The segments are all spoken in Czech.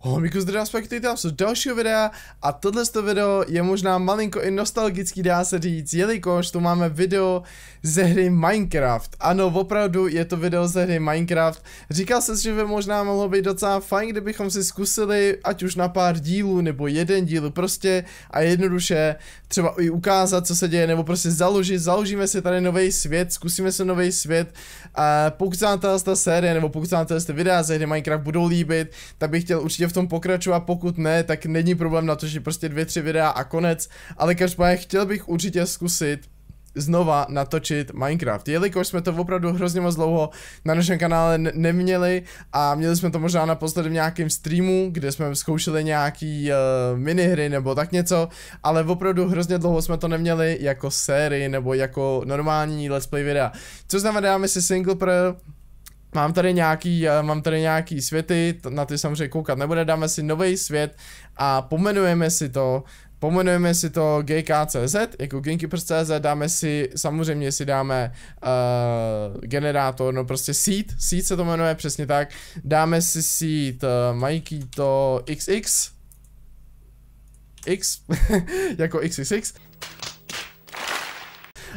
Homiku zdravím vás, vítejte vás u dalšího videa a tohle video je možná malinko i nostalgický dá se říct, jelikož tu máme video ze hry Minecraft. Ano, opravdu je to video ze hry Minecraft. Říkal jsem, že by možná mohlo být docela fajn, kdybychom si zkusili, ať už na pár dílů nebo jeden díl prostě a jednoduše třeba i ukázat, co se děje, nebo prostě založit, založíme si tady nový svět, zkusíme se nový svět. A pokud se vám ta série nebo pokud se vám videa ze hry Minecraft budou líbit, tak bych chtěl určitě v tom pokračuju a pokud ne, tak není problém na to, že prostě dvě, tři videa a konec, ale každopádně chtěl bych určitě zkusit znova natočit Minecraft, jelikož jsme to opravdu hrozně moc dlouho na našem kanále neměli a měli jsme to možná naposledy v nějakém streamu, kde jsme zkoušeli nějaký uh, minihry nebo tak něco, ale opravdu hrozně dlouho jsme to neměli jako sérii nebo jako normální let's play videa, což znamená, my si single pro Mám tady nějaký, mám tady nějaký světy, na ty samozřejmě koukat nebude, dáme si nový svět a pomenujeme si to, pomenujeme si to GK.cz, jako Gamekeepers.cz, dáme si, samozřejmě si dáme uh, generátor, no prostě seed, seed se to jmenuje přesně tak, dáme si seed uh, eh, Mikey to XX, X, jako XXX,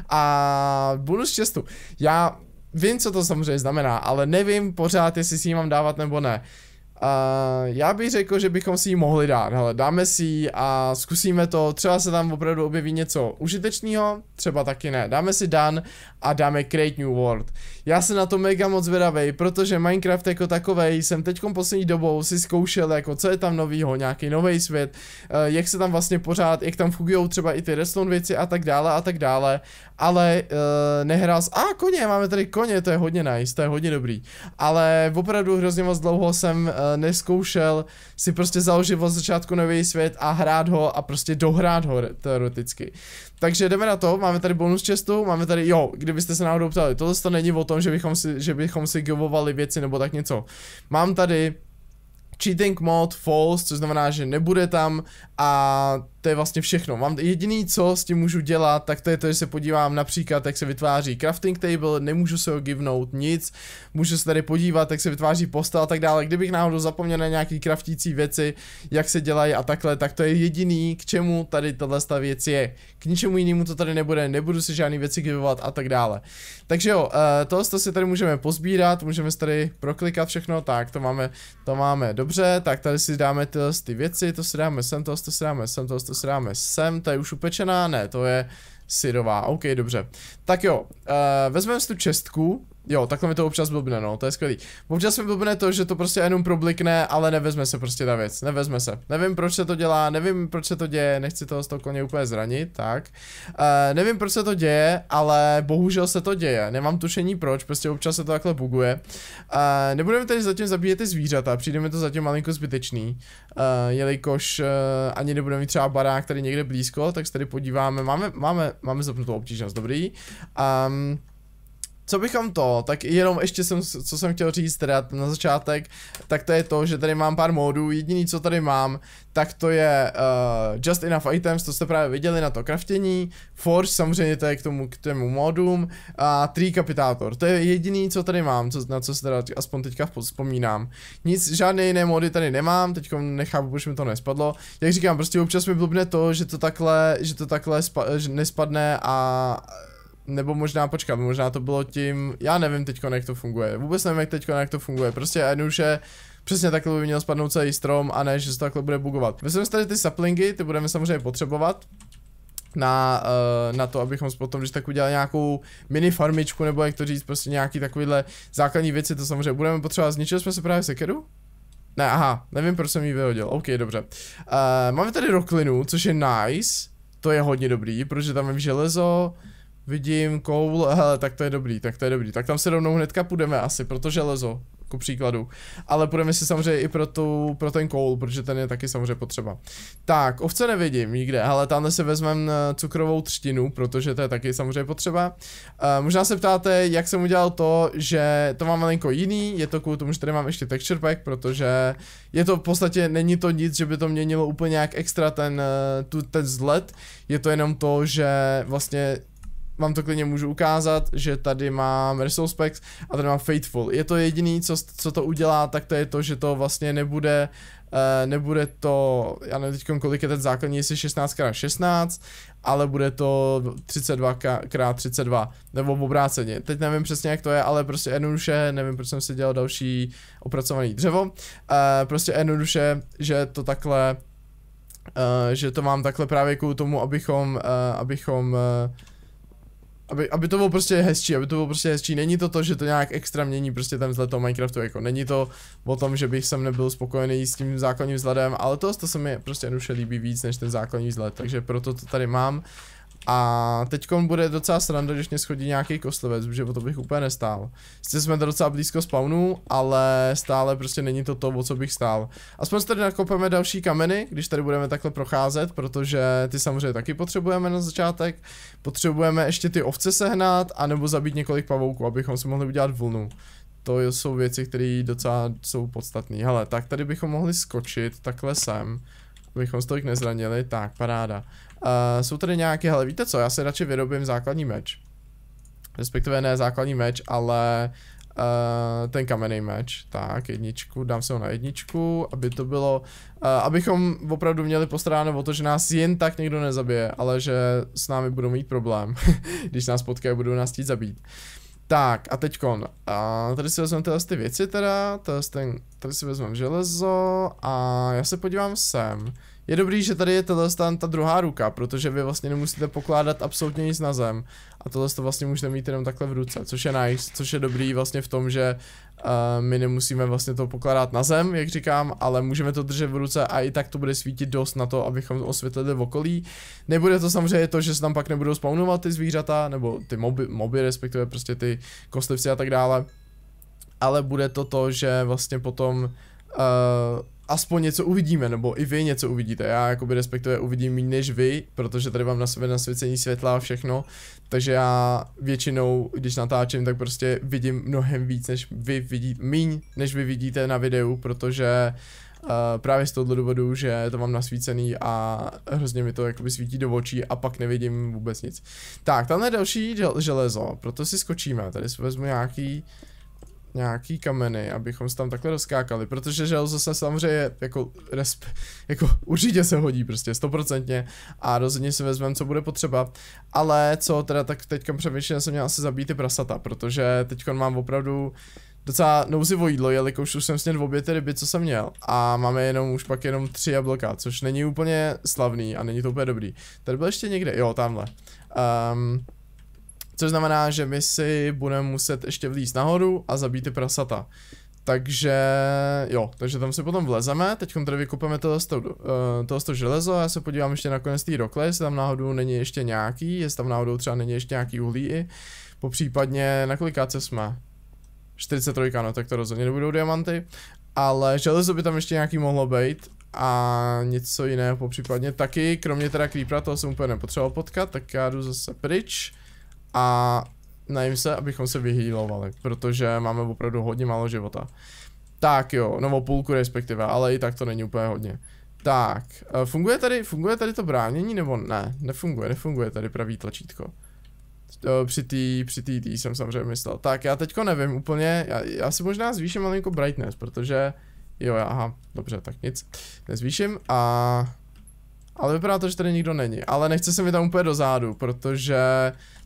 a bonus čestu. Já Vím, co to samozřejmě znamená, ale nevím pořád, jestli si ji mám dávat nebo ne. Uh, já bych řekl, že bychom si ji mohli dát, hele, dáme si ji a zkusíme to, třeba se tam opravdu objeví něco užitečného, třeba taky ne, dáme si Dan a dáme Create New World. Já jsem na to mega moc vedavej, protože Minecraft jako takovej jsem teďkom poslední dobou si zkoušel jako co je tam novýho, nějaký nový svět, uh, jak se tam vlastně pořád, jak tam fungují třeba i ty redstone věci a tak dále a tak dále, ale uh, eh, nehrál, a ah, koně, máme tady koně, to je hodně nice, to je hodně dobrý, ale opravdu hrozně moc dlouho jsem uh, neskoušel si prostě založit od začátku nový svět a hrát ho a prostě dohrát ho teoreticky. Takže jdeme na to, máme tady bonus čestu, máme tady, jo, kdybyste se náhodou ptali, tohle to není o tom, že bychom si, že bychom si givovali věci nebo tak něco. Mám tady cheating mod false, což znamená, že nebude tam a to je vlastně všechno. Mám jediný, co s tím můžu dělat, tak to je to, že se podívám například, jak se vytváří crafting table, nemůžu se ho givnout nic, můžu se tady podívat, jak se vytváří postel a tak dále. Kdybych náhodou zapomněl na nějaký craftící věci, jak se dělají a takhle, tak to je jediný, k čemu tady tahle věc je. K ničemu jinému to tady nebude, nebudu si žádný věci givovat a tak dále. Takže jo, eh, to si tady můžeme pozbírat, můžeme si tady proklikat všechno, tak to máme, to máme dobře dobře, tak tady si dáme ty, ty věci, to si dáme sem, to si dáme sem, to si dáme sem, to je už upečená, ne, to je syrová, ok, dobře. Tak jo, uh, vezmeme si tu čestku, Jo, takhle mi to občas blbne, no, to je skvělý. Občas mi blbne to, že to prostě jenom problikne, ale nevezme se prostě ta věc, nevezme se. Nevím, proč se to dělá, nevím, proč se to děje, nechci toho z toho koně úplně zranit, tak. Uh, nevím, proč se to děje, ale bohužel se to děje, nemám tušení proč, prostě občas se to takhle buguje. Uh, nebudeme tady zatím zabíjet ty zvířata, přijde mi to zatím malinko zbytečný, uh, jelikož uh, ani nebudeme mít třeba barák tady někde blízko, tak se tady podíváme, máme, máme, máme zapnutou obtížnost, dobrý. Um, co bychom to, tak jenom ještě jsem, co jsem chtěl říct teda na začátek, tak to je to, že tady mám pár módů, jediný co tady mám, tak to je uh, Just Enough Items, to jste právě viděli na to kraftění, Forge samozřejmě to je k tomu, k tomu modům a Tree Capitator, to je jediný co tady mám, co, na co se teda aspoň teďka vzpomínám. Nic, žádné jiné mody tady nemám, teď nechápu, proč mi to nespadlo. Jak říkám, prostě občas mi blbne to, že to takhle, že to takhle spa, že nespadne a nebo možná počkat, možná to bylo tím, já nevím teď, jak to funguje, vůbec nevím, jak teď, jak to funguje, prostě že Přesně takhle by měl spadnout celý strom a ne, že se to takhle bude bugovat. Vezmeme si tady ty saplingy, ty budeme samozřejmě potřebovat na, uh, na to, abychom potom, když tak udělali nějakou mini farmičku, nebo jak to říct, prostě nějaký takovýhle základní věci, to samozřejmě budeme potřebovat. Zničili jsme se právě sekeru? Ne, aha, nevím, proč jsem ji vyhodil. OK, dobře. Uh, máme tady roklinu, což je nice. To je hodně dobrý, protože tam je železo, uh, Vidím koule, hele, tak to je dobrý, tak to je dobrý. Tak tam se rovnou hnedka půjdeme asi, protože železo, ku příkladu. Ale půjdeme si samozřejmě i pro, tu, pro ten koul, protože ten je taky samozřejmě potřeba. Tak, ovce nevidím nikde, ale tamhle si vezmeme eh, cukrovou třtinu, protože to je taky samozřejmě potřeba. E, možná se ptáte, jak jsem udělal to, že to mám malinko jiný, je to kvůli tomu, že tady mám ještě texture pack, protože je to v podstatě, není to nic, že by to měnilo úplně nějak extra ten, eh, tu, ten vzhled, je to jenom to, že vlastně vám to klidně můžu ukázat, že tady mám Resolspex a tady mám Faithful. Je to jediný, co, co to udělá, tak to je to, že to vlastně nebude Uh, nebude to, já nevím teď kolik je ten základní, jestli 16x16, ale bude to 32x32, nebo obráceně. Teď nevím přesně jak to je, ale prostě jednoduše, nevím proč jsem si dělal další opracovaný dřevo, uh, prostě jednoduše, že to takhle, uh, že to mám takhle právě k tomu, abychom, abychom aby, aby to bylo prostě hezčí, aby to bylo prostě hezčí. Není to to, že to nějak extra mění prostě ten vzhled toho Minecraftu, jako není to o tom, že bych sem nebyl spokojený s tím základním vzhledem, ale to, to se mi prostě jednoduše líbí víc než ten základní vzhled, takže proto to tady mám. A teď bude docela sranda, když mě schodí nějaký kostlivec, protože o to bych úplně nestál. Sice jsme docela blízko spawnu, ale stále prostě není to to, o co bych stál. Aspoň tady nakopeme další kameny, když tady budeme takhle procházet, protože ty samozřejmě taky potřebujeme na začátek. Potřebujeme ještě ty ovce sehnat, anebo zabít několik pavouků, abychom si mohli udělat vlnu. To jsou věci, které docela jsou podstatné. Hele, tak tady bychom mohli skočit takhle sem abychom se tolik nezranili, tak paráda. Uh, jsou tady nějaké, ale víte co, já si radši vyrobím základní meč. Respektive ne základní meč, ale uh, ten kamenný meč. Tak, jedničku, dám se ho na jedničku, aby to bylo, uh, abychom opravdu měli postaráno o to, že nás jen tak někdo nezabije, ale že s námi budou mít problém, když nás potkají, budou nás chtít zabít. Tak a teďkon, a tady si vezmeme tyhle ty věci teda, tady si, ten, tady si vezmeme železo a já se podívám sem je dobrý, že tady je tohle ta druhá ruka, protože vy vlastně nemusíte pokládat absolutně nic na zem a tohle to vlastně můžete mít jenom takhle v ruce, což je nice, což je dobrý vlastně v tom, že uh, my nemusíme vlastně to pokládat na zem, jak říkám, ale můžeme to držet v ruce a i tak to bude svítit dost na to, abychom osvětlili v okolí. Nebude to samozřejmě to, že se tam pak nebudou spawnovat ty zvířata, nebo ty moby, moby respektive prostě ty kostlivci a tak dále, ale bude to to, že vlastně potom uh, aspoň něco uvidíme, nebo i vy něco uvidíte. Já jakoby respektive uvidím méně než vy, protože tady mám na sobě nasvěcení světla a všechno, takže já většinou, když natáčím, tak prostě vidím mnohem víc, než vy vidíte, míň, než vy vidíte na videu, protože Uh, právě z tohoto důvodu, že to mám nasvícený a hrozně mi to jakoby svítí do očí a pak nevidím vůbec nic. Tak, tam je další železo, proto si skočíme, tady si vezmu nějaký uh, nějaký kameny, abychom se tam takhle rozkákali, protože železo se samozřejmě jako, resp, jako určitě se hodí prostě stoprocentně a rozhodně si vezmeme, co bude potřeba, ale co teda tak teďka přemýšlím, jsem měl asi zabít ty prasata, protože teďka mám opravdu docela nouzivo jídlo, jelikož už jsem snědl obě ty ryby, co jsem měl a máme jenom už pak jenom tři jablka, což není úplně slavný a není to úplně dobrý. Tady byl ještě někde, jo, tamhle. Um, Což znamená, že my si budeme muset ještě vlíz nahoru a zabít ty prasata. Takže jo, takže tam si potom vlezeme, teď tady vykupeme eh, z toho železo, já se podívám ještě na konec té rokle, jestli tam náhodou není ještě nějaký, jestli tam náhodou třeba není ještě nějaký uhlí i. Popřípadně na kolikáce jsme? 43, no tak to rozhodně nebudou diamanty, ale železo by tam ještě nějaký mohlo být a něco jiného popřípadně taky, kromě teda creepera, toho jsem úplně nepotřeboval potkat, tak já jdu zase pryč a najím se, abychom se vyhýlovali, protože máme opravdu hodně málo života. Tak jo, nebo půlku respektive, ale i tak to není úplně hodně. Tak, eh, funguje tady, funguje tady to bránění nebo ne? Nefunguje, nefunguje tady pravý tlačítko. Eh, při tý, při tý, tý jsem samozřejmě myslel. Tak já teďko nevím úplně, já, já si možná zvýším malinko brightness, protože jo, aha, dobře, tak nic, nezvýším a ale vypadá to, že tady nikdo není. Ale nechce se mi tam úplně dozadu, protože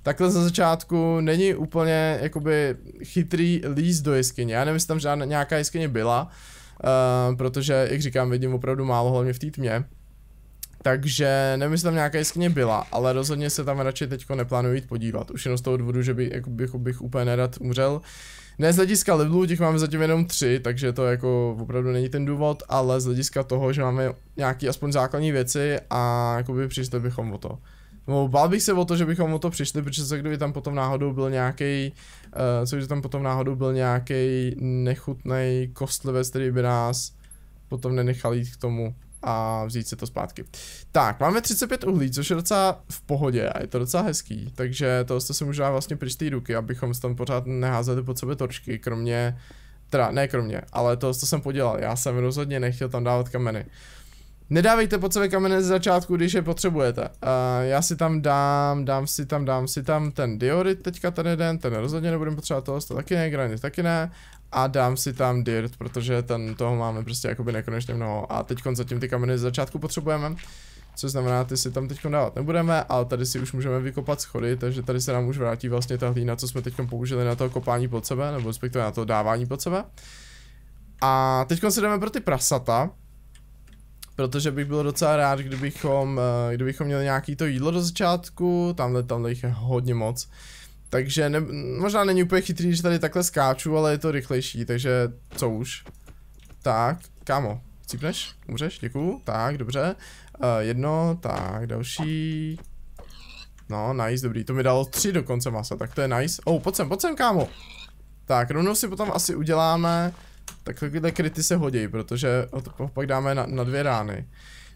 takhle za začátku není úplně jakoby chytrý líst do jeskyně. Já nevím, jestli tam žádná nějaká jeskyně byla, uh, protože, jak říkám, vidím opravdu málo, hlavně v té tmě. Takže nevím, jestli tam nějaká jeskyně byla, ale rozhodně se tam radši teďko neplánuji jít podívat. Už jenom z toho důvodu, že by, jako, bych, jako bych úplně nerad umřel. Ne z hlediska levelů, těch máme zatím jenom tři, takže to jako opravdu není ten důvod, ale z hlediska toho, že máme nějaký aspoň základní věci a by přišli bychom o to. No, bál bych se o to, že bychom o to přišli, protože se kdyby tam potom náhodou byl nějaký, uh, eh, což tam potom náhodou byl nějaký nechutný kostlivec, který by nás potom nenechal jít k tomu a vzít si to zpátky. Tak, máme 35 uhlí, což je docela v pohodě a je to docela hezký, takže to se si možná vlastně pryč té ruky, abychom tam pořád neházeli pod sebe torčky, kromě, teda ne kromě, ale to, co jsem podělal, já jsem rozhodně nechtěl tam dávat kameny. Nedávejte pod sebe kamene ze začátku, když je potřebujete. Uh, já si tam dám, dám si tam, dám si tam ten diorit teďka ten jeden, ten rozhodně nebudeme potřebovat toho, to taky ne, granit taky ne. A dám si tam dirt, protože ten toho máme prostě jakoby nekonečně mnoho. A teď zatím ty kameny ze začátku potřebujeme. Což znamená, ty si tam teď dávat nebudeme, ale tady si už můžeme vykopat schody, takže tady se nám už vrátí vlastně ta hlína, co jsme teď použili na to kopání pod sebe, nebo respektive na to dávání pod sebe. A teď se jdeme pro ty prasata. Protože bych byl docela rád, kdybychom, eh, kdybychom měli nějaký to jídlo do začátku, tamhle, tamhle jich je hodně moc. Takže ne, možná není úplně chytrý, že tady takhle skáču, ale je to rychlejší, takže co už. Tak, kámo, cípneš? Umřeš? Děkuju. Tak, dobře. Uh, jedno, tak, další. No, nice, dobrý, to mi dalo tři dokonce masa, tak to je nice. Oh, pojď sem, pojď sem, kámo. Tak, rovnou si potom asi uděláme tak takovýhle kryty se hodí, protože pak dáme na, na dvě rány.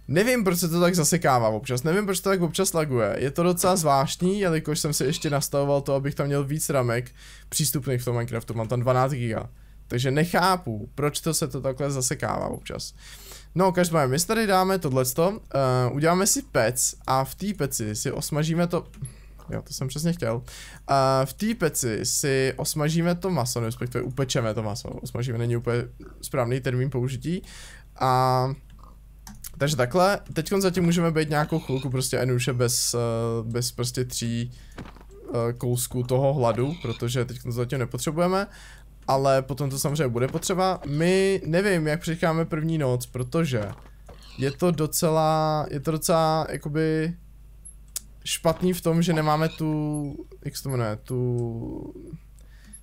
Nevím, proč se to tak zasekává občas, nevím, proč to tak občas laguje. Je to docela zvláštní, jelikož jsem si ještě nastavoval to, abych tam měl víc ramek přístupných v tom Minecraftu, mám tam 12 giga. Takže nechápu, proč to se to takhle zasekává občas. No, každopádně, my tady dáme tohleto, uh, uděláme si pec a v té peci si osmažíme to jo, to jsem přesně chtěl. A v té peci si osmažíme to maso, respektive upečeme to maso, osmažíme není úplně správný termín použití. A takže takhle, teď zatím můžeme být nějakou chvilku prostě Enuše bez, eh, bez prostě tří eh, kousků toho hladu, protože teď to zatím nepotřebujeme ale potom to samozřejmě bude potřeba. My nevím, jak přečkáme první noc, protože je to docela, je to docela, jakoby, špatný v tom, že nemáme tu, jak se to jmenuje, tu,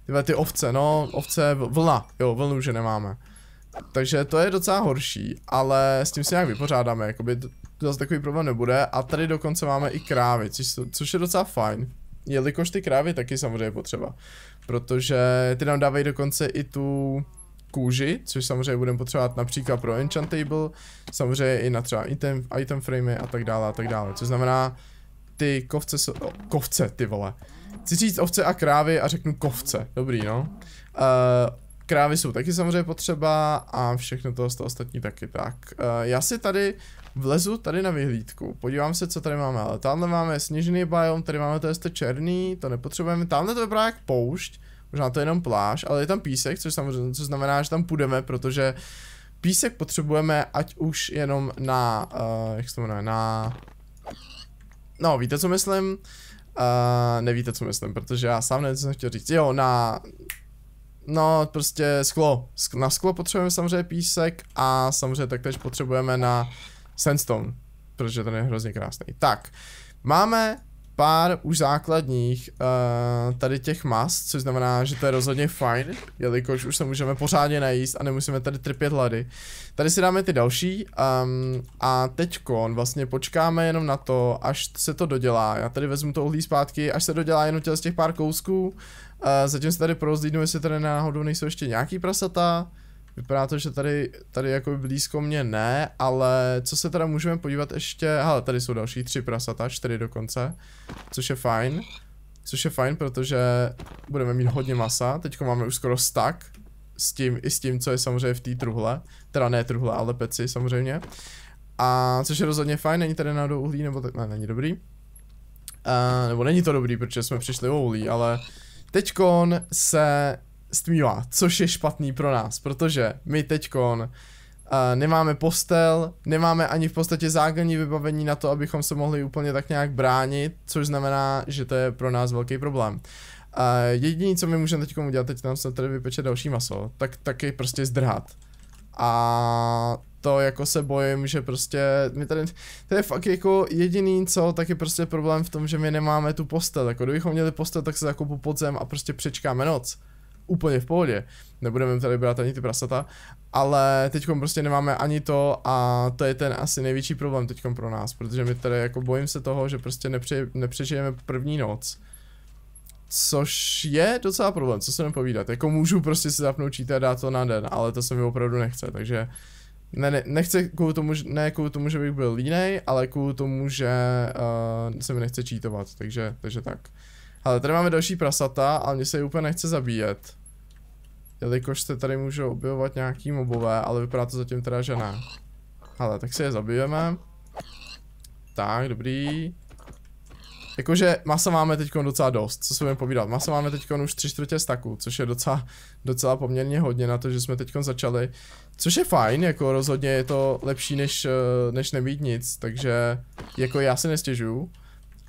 tyhle ty ovce, no, ovce, vlna, jo, vlnu, že nemáme. Takže to je docela horší, ale s tím se nějak vypořádáme, jakoby to zase takový problém nebude a tady dokonce máme i krávy, což, což je docela fajn, jelikož ty krávy taky samozřejmě potřeba, protože ty nám dávají dokonce i tu kůži, což samozřejmě budeme potřebovat například pro enchantable, samozřejmě i na třeba item, item framey a tak dále a tak dále, což znamená, ty kovce jsou... Oh, kovce, ty vole. Chci říct ovce a krávy a řeknu kovce. Dobrý, no. Uh, krávy jsou taky samozřejmě potřeba a všechno to, toho ostatní taky tak. Uh, já si tady vlezu tady na vyhlídku, podívám se, co tady máme, ale tamhle máme sněžný biom, tady máme to jeste černý, to nepotřebujeme, tamhle to vypadá jak poušť, možná to je jenom pláž, ale je tam písek, což samozřejmě, co znamená, že tam půjdeme, protože písek potřebujeme, ať už jenom na, uh, jak se to jmenuje, na No, víte, co myslím? Uh, nevíte, co myslím, protože já sám nevím, co jsem chtěl říct. Jo, na... No, prostě sklo. Na sklo potřebujeme samozřejmě písek a samozřejmě taktéž potřebujeme na sandstone, protože ten je hrozně krásný. Tak, máme pár už základních uh, tady těch mas, což znamená, že to je rozhodně fajn, jelikož už se můžeme pořádně najíst a nemusíme tady trpět hlady. Tady si dáme ty další um, a teďkon vlastně počkáme jenom na to, až se to dodělá. Já tady vezmu to uhlí zpátky, až se dodělá jenom z těch pár kousků. Uh, zatím se tady prozlídnu, jestli tady náhodou nejsou ještě nějaký prasata. Vypadá to, že tady, tady jako blízko mě ne, ale co se teda můžeme podívat ještě, hele, tady jsou další tři prasata, čtyři dokonce, což je fajn. Což je fajn, protože budeme mít hodně masa, teďko máme už skoro stack, s tím, i s tím, co je samozřejmě v té truhle, teda ne truhle, ale peci samozřejmě. A což je rozhodně fajn, není tady náhodou uhlí, nebo tak, ne, není dobrý. Uh, nebo není to dobrý, protože jsme přišli o uhlí, ale teďkon se stmívá, což je špatný pro nás, protože my teďkon uh, nemáme postel, nemáme ani v podstatě základní vybavení na to, abychom se mohli úplně tak nějak bránit, což znamená, že to je pro nás velký problém. Uh, eh, jediné, co my můžeme teďkon udělat, teď nám se tady vypeče další maso, tak taky prostě zdrhat. A to jako se bojím, že prostě my tady, to je fakt jako jediný co, tak je prostě problém v tom, že my nemáme tu postel, jako kdybychom měli postel, tak se pod podzem a prostě přečkáme noc úplně v pohodě. Nebudeme tady brát ani ty prasata, ale teď prostě nemáme ani to a to je ten asi největší problém teď pro nás, protože my tady jako bojím se toho, že prostě nepři, nepřežijeme první noc. Což je docela problém, co se nem povídat. Jako můžu prostě si zapnout čítě a dát to na den, ale to se mi opravdu nechce, takže ne, ne, nechce kvůli tomu, ne kvůli tomu, že bych byl línej, ale kvůli tomu, že uh, se mi nechce čítovat, takže, takže tak. Ale tady máme další prasata a mě se ji úplně nechce zabíjet. Jelikož se tady můžou objevovat nějaký mobové, ale vypadá to zatím teda, že ne. Ale tak si je zabijeme. Tak, dobrý. Jakože masa máme teď docela dost, co si budeme povídat. Masa máme teď už tři čtvrtě staku, což je docela, docela poměrně hodně na to, že jsme teď začali. Což je fajn, jako rozhodně je to lepší než, eh, než nemít nic, takže jako já se nestěžuju.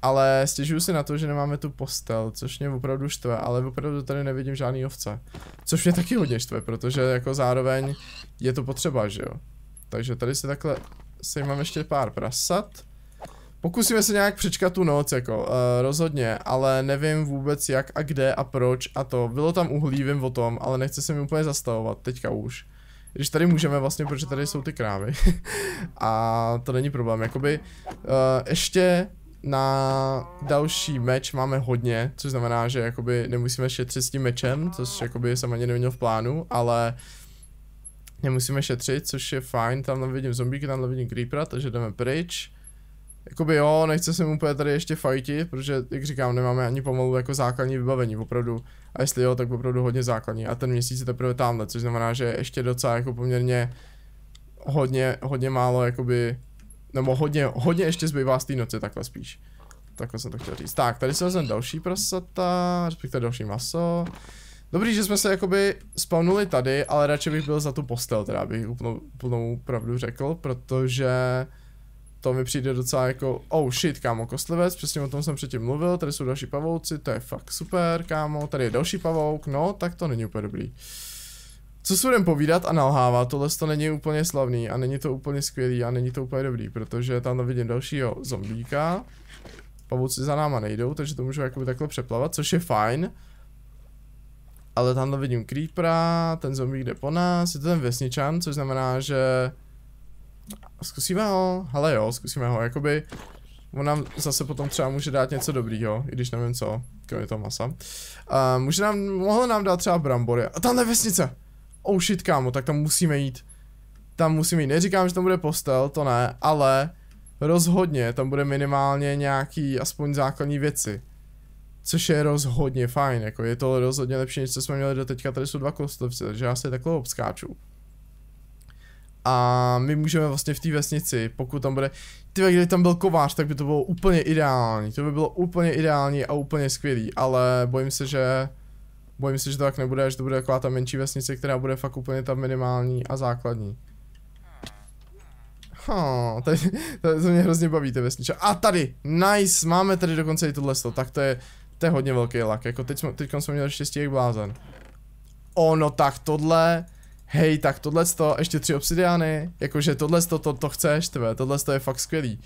Ale stěžuju si na to, že nemáme tu postel, což mě opravdu štve, ale opravdu tady nevidím žádný ovce. Což mě taky hodně štve, protože jako zároveň je to potřeba, že jo. Takže tady si takhle sejmám ještě pár prasat. Pokusíme se nějak přečkat tu noc, jako uh, rozhodně, ale nevím vůbec jak a kde a proč a to. Bylo tam uhlí, vím o tom, ale nechce se mi úplně zastavovat, teďka už. Když tady můžeme vlastně, protože tady jsou ty krávy. a to není problém, jakoby uh, ještě na další meč máme hodně, což znamená, že jakoby nemusíme šetřit s tím mečem, což jakoby jsem ani neměl v plánu, ale nemusíme šetřit, což je fajn, tam vidím zombíky, tam vidím creepera, takže jdeme pryč. Jakoby jo, nechce se mu úplně tady ještě fajtit, protože, jak říkám, nemáme ani pomalu jako základní vybavení, opravdu. A jestli jo, tak opravdu hodně základní. A ten měsíc je teprve tamhle, což znamená, že ještě docela jako poměrně hodně, hodně málo jakoby nebo hodně, hodně ještě zbývá z té noci, takhle spíš. Takhle jsem to chtěl říct. Tak, tady se vezmeme další prasata, respektive další maso. Dobrý, že jsme se jakoby spawnuli tady, ale radši bych byl za tu postel, teda bych úplnou, úplnou pravdu řekl, protože to mi přijde docela jako, oh shit, kámo, kostlivec, přesně o tom jsem předtím mluvil, tady jsou další pavouci, to je fakt super, kámo, tady je další pavouk, no, tak to není úplně dobrý. Uh, co si budeme povídat a nalhávat, tohle to není úplně slavný a není to úplně skvělý a není to úplně dobrý, protože tam vidím dalšího zombíka. Pavouci za náma nejdou, takže to můžu jakoby takhle přeplavat, což je fajn. Ale tam vidím creepera, ten zombie jde po nás, je to ten vesničan, což znamená, že... Zkusíme ho, hele jo, zkusíme ho, jakoby... On nám zase potom třeba může dát něco dobrýho, i když nevím co, kromě toho masa. Uh, může nám, mohlo nám dát třeba brambory, a tam vesnice! oh shit kámo, tak tam musíme jít. Tam musíme jít, neříkám, že tam bude postel, to ne, ale rozhodně tam bude minimálně nějaký aspoň základní věci. Což je rozhodně fajn, jako je to rozhodně lepší, než co jsme měli do teďka, tady jsou dva kostlivce, takže já si takhle obskáču. A my můžeme vlastně v té vesnici, pokud tam bude, ty kdyby tam byl kovář, tak by to bylo úplně ideální, to by bylo úplně ideální a úplně skvělý, ale bojím se, že Bojím se, že to tak nebude, že to bude taková ta menší vesnice, která bude fakt úplně ta minimální a základní. Oh, tady, tady to mě hrozně baví, ty vesniče. A tady, nice, máme tady dokonce i tohle sto, tak to je, to je hodně velký lak, jako teď, teď jsme měli štěstí jak blázen. Ono tak tohle, hej, tak tohle sto, ještě tři obsidiány, jakože tohle sto, to, to chceš, tvé, tohle sto je fakt skvělý.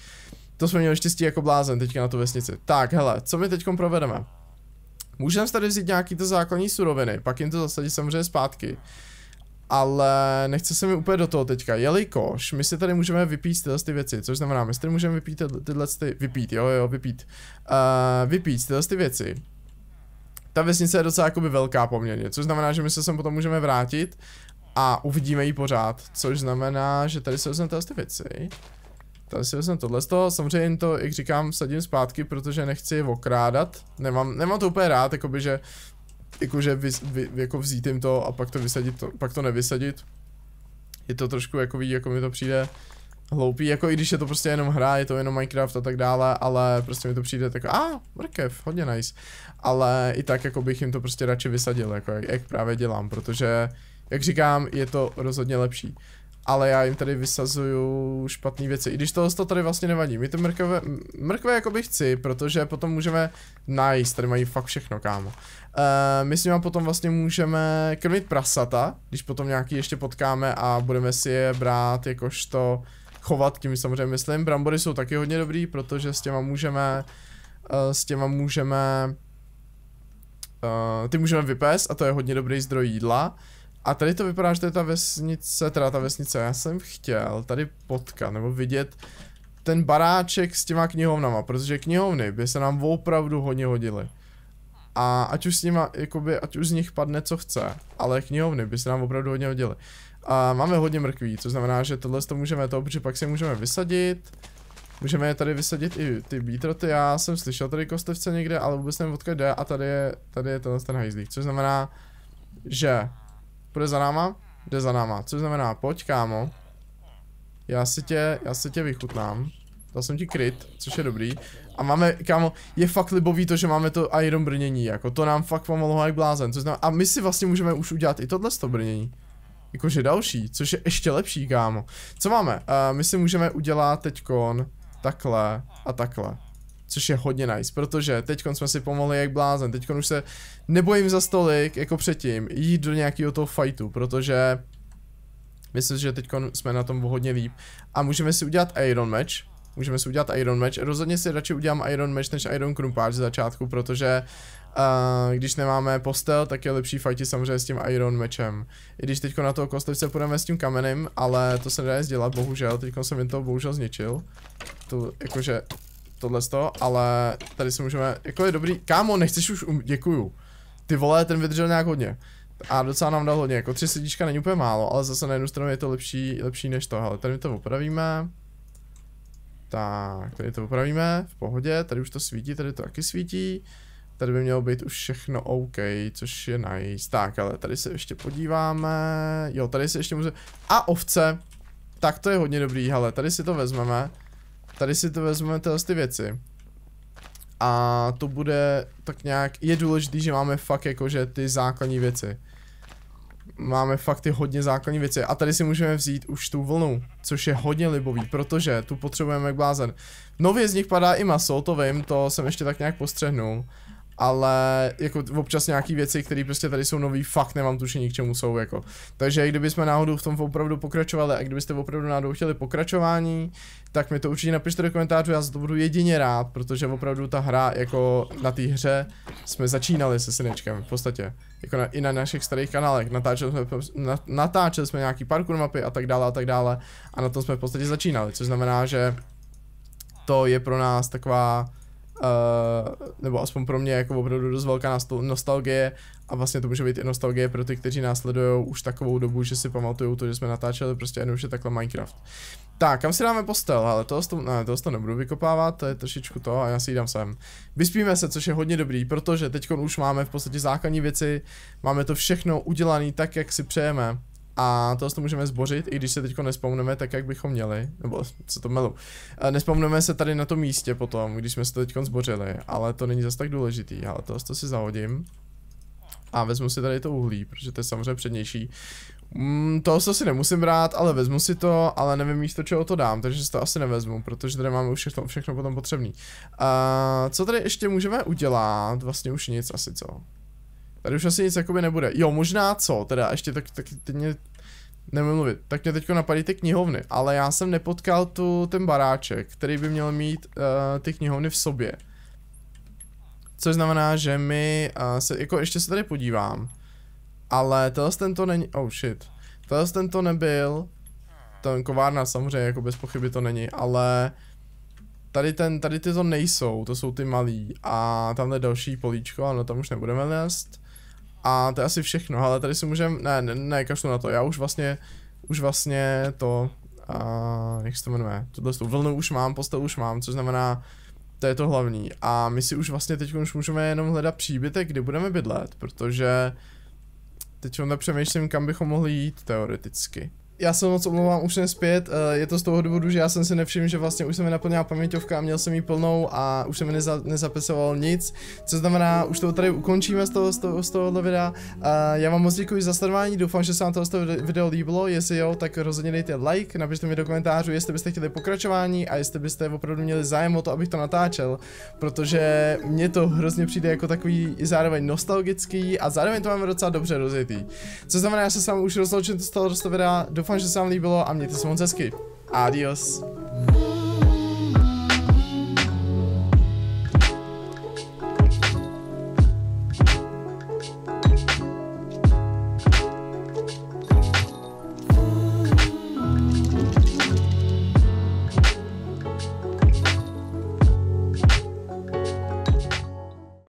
To jsme měli štěstí jako blázen teďka na tu vesnici. Tak, hele, co my teďkom provedeme? Můžeme tady vzít nějaký to základní suroviny, pak jim to zasadit samozřejmě zpátky. Ale nechce se mi úplně do toho teďka, jelikož my si tady můžeme vypít tyhle ty věci, což znamená, my si tady můžeme vypít tyhle ty, vypít, jo jo, vypít, uh, vypít tyhle ty věci. Ta vesnice je docela jakoby velká poměrně, což znamená, že my se sem potom můžeme vrátit a uvidíme ji pořád, což znamená, že tady se vezmeme tyhle ty věci. Tady si vezmeme tohle z toho, samozřejmě jim to, jak říkám, sadím zpátky, protože nechci je okrádat. Nemám, nemám to úplně rád, jakoby, že, jakože vy, vy, jako vzít jim to a pak to vysadit, to, pak to nevysadit. Je to trošku, jako vidí, jako mi to přijde hloupý, jako i když je to prostě jenom hra, je to jenom Minecraft a tak dále, ale prostě mi to přijde tak, a ah, mrkev, hodně nice. Ale i tak, jako bych jim to prostě radši vysadil, jako jak, jak právě dělám, protože, jak říkám, je to rozhodně lepší ale já jim tady vysazuju špatné věci, i když toho to tady vlastně nevadí, my ty mrkve, mrkve jakoby chci, protože potom můžeme, nice, tady mají fakt všechno kámo. Uh, my s nimi potom vlastně můžeme krmit prasata, když potom nějaký ještě potkáme a budeme si je brát jakožto chovat, tím samozřejmě myslím, brambory jsou taky hodně dobrý, protože s těma můžeme, uh, s těma můžeme, uh, ty můžeme vypést a to je hodně dobrý zdroj jídla. A tady to vypadá, že to je ta vesnice, teda ta vesnice, já jsem chtěl tady potkat nebo vidět ten baráček s těma knihovnama, protože knihovny by se nám opravdu hodně hodily. A ať už s nima, jakoby, ať už z nich padne co chce, ale knihovny by se nám opravdu hodně hodily. A máme hodně mrkví, což znamená, že tohle to můžeme to, protože pak si můžeme vysadit. Můžeme je tady vysadit i ty bítroty, já jsem slyšel tady kostevce někde, ale vůbec nevím odkud jde a tady je, tady je tenhle ten hajzlík, což znamená, že Půjde za náma? Jde za náma, což znamená, pojď kámo. Já si tě, já si tě vychutnám. Dal jsem ti kryt, což je dobrý. A máme, kámo, je fakt libový to, že máme to iron brnění, jako to nám fakt pomohlo jak blázen, což znamená, a my si vlastně můžeme už udělat i tohle to brnění. Jakože další, což je ještě lepší, kámo. Co máme? Uh, my si můžeme udělat teďkon takhle a takhle což je hodně nice, protože teď jsme si pomohli jak blázen, teď už se nebojím za stolik, jako předtím, jít do nějakého toho fightu, protože myslím že teď jsme na tom hodně líp a můžeme si udělat Iron Match, můžeme si udělat Iron Match, rozhodně si radši udělám Iron Match než Iron Krumpáč z začátku, protože uh, když nemáme postel, tak je lepší fajti samozřejmě s tím Iron Matchem. I když teď na toho kostlivce půjdeme s tím kamenem, ale to se nedá dělat, bohužel, teď jsem jen to bohužel zničil. To jakože tohle z toho, ale tady si můžeme, jako je dobrý, kámo, nechceš už, um, děkuju. Ty vole, ten vydržel nějak hodně. A docela nám dal hodně, jako tři sedíčka není úplně málo, ale zase na jednu stranu je to lepší, lepší než to, ale tady to opravíme. Tak, tady to opravíme, v pohodě, tady už to svítí, tady to taky svítí. Tady by mělo být už všechno OK, což je nice. Tak, ale tady se ještě podíváme. Jo, tady se ještě můžeme. A ovce. Tak to je hodně dobrý, ale tady si to vezmeme. Tady si to vezmeme tyhle ty věci. A to bude tak nějak, je důležité, že máme fakt jakože ty základní věci. Máme fakt ty hodně základní věci a tady si můžeme vzít už tu vlnu, což je hodně libový, protože tu potřebujeme jak blázen. Nově z nich padá i maso, to vím, to jsem ještě tak nějak postřehnul ale jako občas nějaký věci, které prostě tady jsou nový, fakt nemám tušení, k čemu jsou jako. Takže kdybychom náhodou v tom opravdu pokračovali a kdybyste opravdu náhodou chtěli pokračování, tak mi to určitě napište do komentářů, já za to budu jedině rád, protože opravdu ta hra, jako na té hře jsme začínali se synečkem v podstatě. Jako na, i na našich starých kanálech, natáčeli jsme, na, natáčeli jsme nějaký parkour mapy a tak dále a tak dále a na tom jsme v podstatě začínali, což znamená, že to je pro nás taková Uh, nebo aspoň pro mě jako opravdu dost velká nostalgie a vlastně to může být i nostalgie pro ty, kteří následují už takovou dobu, že si pamatují to, že jsme natáčeli prostě jenom je takhle Minecraft. Tak, kam si dáme postel, ale toho, to, ne, toho to nebudu vykopávat, to je trošičku to a já si ji dám sem. Vyspíme se, což je hodně dobrý, protože teď už máme v podstatě základní věci, máme to všechno udělané tak, jak si přejeme a to to můžeme zbořit, i když se teďko nespomneme tak, jak bychom měli, nebo co to melu. Nespomneme se tady na tom místě potom, když jsme se to teďko zbořili, ale to není zas tak důležitý, ale to, to si zahodím. A vezmu si tady to uhlí, protože to je samozřejmě přednější. Mm, to si nemusím brát, ale vezmu si to, ale nevím místo čeho to dám, takže si to asi nevezmu, protože tady máme už všechno, všechno potom potřebný. Uh, co tady ještě můžeme udělat? Vlastně už nic asi, co? Tady už asi nic jakoby nebude. Jo, možná co, teda ještě tak, tak teď mě Nemůžu mluvit, tak mě teďko napadly ty knihovny, ale já jsem nepotkal tu ten baráček, který by měl mít uh, ty knihovny v sobě. Což znamená, že my uh, se, jako ještě se tady podívám, ale tohle tento není, oh shit, tohle tento nebyl, ten kovárna samozřejmě jako bez pochyby to není, ale tady, ten, tady ty nejsou, to jsou ty malí a tamhle další políčko, ano tam už nebudeme lézt. A to je asi všechno, ale tady si můžeme, ne, ne, ne, kašlu na to, já už vlastně, už vlastně to, a, jak se to jmenuje, tuhle tu vlnu už mám, postavu už mám, což znamená, to je to hlavní. A my si už vlastně teď už můžeme jenom hledat příbytek, kde budeme bydlet, protože teď on nepřemýšlím, kam bychom mohli jít teoreticky já se moc omlouvám, už nespět, eh, je to z toho důvodu, že já jsem si nevšiml, že vlastně už jsem mi naplnila paměťovka a měl jsem ji plnou a už jsem mi neza, nezapisoval nic, co znamená, už to tady ukončíme z, toho, z, toho, z tohohle videa. Eh, já vám moc děkuji za sledování, doufám, že se vám toho video líbilo, jestli jo, tak rozhodně dejte like, napište mi do komentářů, jestli byste chtěli pokračování a jestli byste opravdu měli zájem o to, abych to natáčel, protože mě to hrozně přijde jako takový zároveň nostalgický a zároveň to máme docela dobře rozjetý. Co znamená, já se sám už rozloučím z toho videa, doufám, doufám, že se vám líbilo a mějte se moc hezky. Adios. Mm.